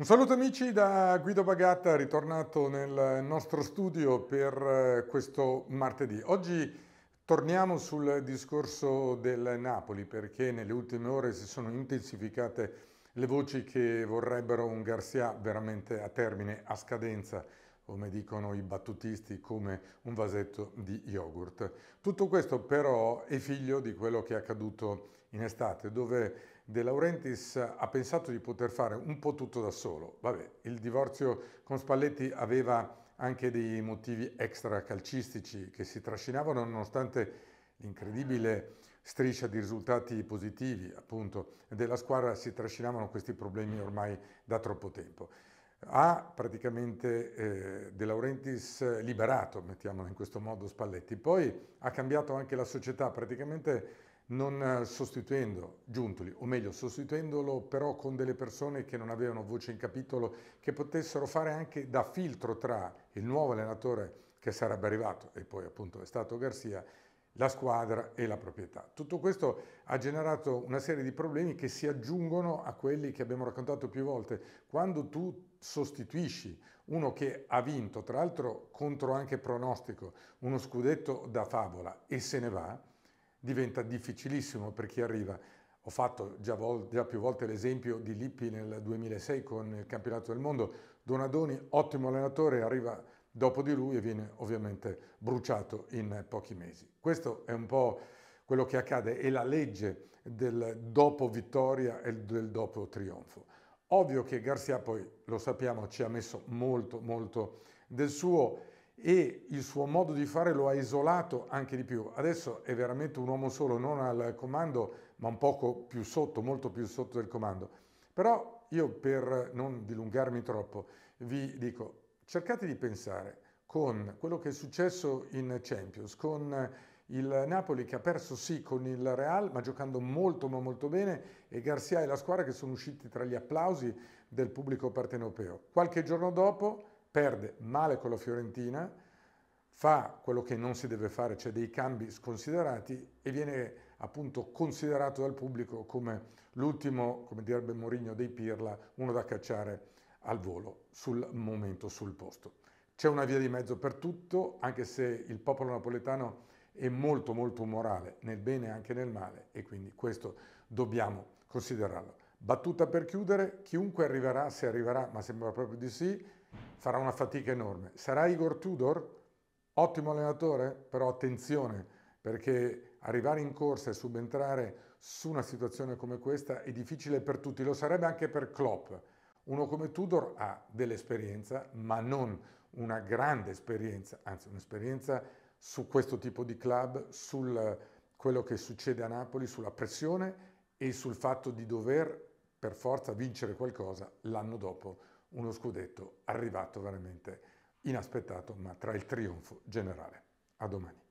Un saluto amici da Guido Bagatta, ritornato nel nostro studio per eh, questo martedì. Oggi torniamo sul discorso del Napoli perché nelle ultime ore si sono intensificate le voci che vorrebbero un Garcia veramente a termine, a scadenza come dicono i battutisti, come un vasetto di yogurt. Tutto questo però è figlio di quello che è accaduto in estate, dove De Laurentiis ha pensato di poter fare un po' tutto da solo. Vabbè, il divorzio con Spalletti aveva anche dei motivi extra calcistici che si trascinavano nonostante l'incredibile striscia di risultati positivi appunto della squadra si trascinavano questi problemi ormai da troppo tempo ha praticamente eh, De Laurentiis liberato, mettiamola in questo modo, Spalletti, poi ha cambiato anche la società, praticamente non sostituendo Giuntoli, o meglio sostituendolo però con delle persone che non avevano voce in capitolo, che potessero fare anche da filtro tra il nuovo allenatore che sarebbe arrivato, e poi appunto è stato Garzia, la squadra e la proprietà. Tutto questo ha generato una serie di problemi che si aggiungono a quelli che abbiamo raccontato più volte. Quando tu sostituisci uno che ha vinto, tra l'altro contro anche pronostico, uno scudetto da favola e se ne va, diventa difficilissimo per chi arriva. Ho fatto già, vol- già più volte l'esempio di Lippi nel 2006 con il campionato del mondo. Donadoni, ottimo allenatore, arriva dopo di lui e viene ovviamente bruciato in pochi mesi. Questo è un po' quello che accade, è la legge del dopo vittoria e del dopo trionfo. Ovvio che Garcia poi, lo sappiamo, ci ha messo molto, molto del suo e il suo modo di fare lo ha isolato anche di più. Adesso è veramente un uomo solo, non al comando, ma un poco più sotto, molto più sotto del comando. Però io per non dilungarmi troppo vi dico, Cercate di pensare con quello che è successo in Champions, con il Napoli che ha perso sì con il Real, ma giocando molto ma molto bene, e Garcia e la squadra che sono usciti tra gli applausi del pubblico partenopeo. Qualche giorno dopo perde male con la Fiorentina, fa quello che non si deve fare, cioè dei cambi sconsiderati, e viene appunto considerato dal pubblico come l'ultimo, come direbbe Mourinho, dei Pirla, uno da cacciare al volo, sul momento, sul posto. C'è una via di mezzo per tutto, anche se il popolo napoletano è molto molto morale, nel bene e anche nel male, e quindi questo dobbiamo considerarlo. Battuta per chiudere, chiunque arriverà, se arriverà, ma sembra proprio di sì, farà una fatica enorme. Sarà Igor Tudor? Ottimo allenatore, però attenzione, perché arrivare in corsa e subentrare su una situazione come questa è difficile per tutti, lo sarebbe anche per Klopp, uno come Tudor ha dell'esperienza, ma non una grande esperienza, anzi un'esperienza su questo tipo di club, su quello che succede a Napoli, sulla pressione e sul fatto di dover per forza vincere qualcosa l'anno dopo uno scudetto arrivato veramente inaspettato, ma tra il trionfo generale. A domani.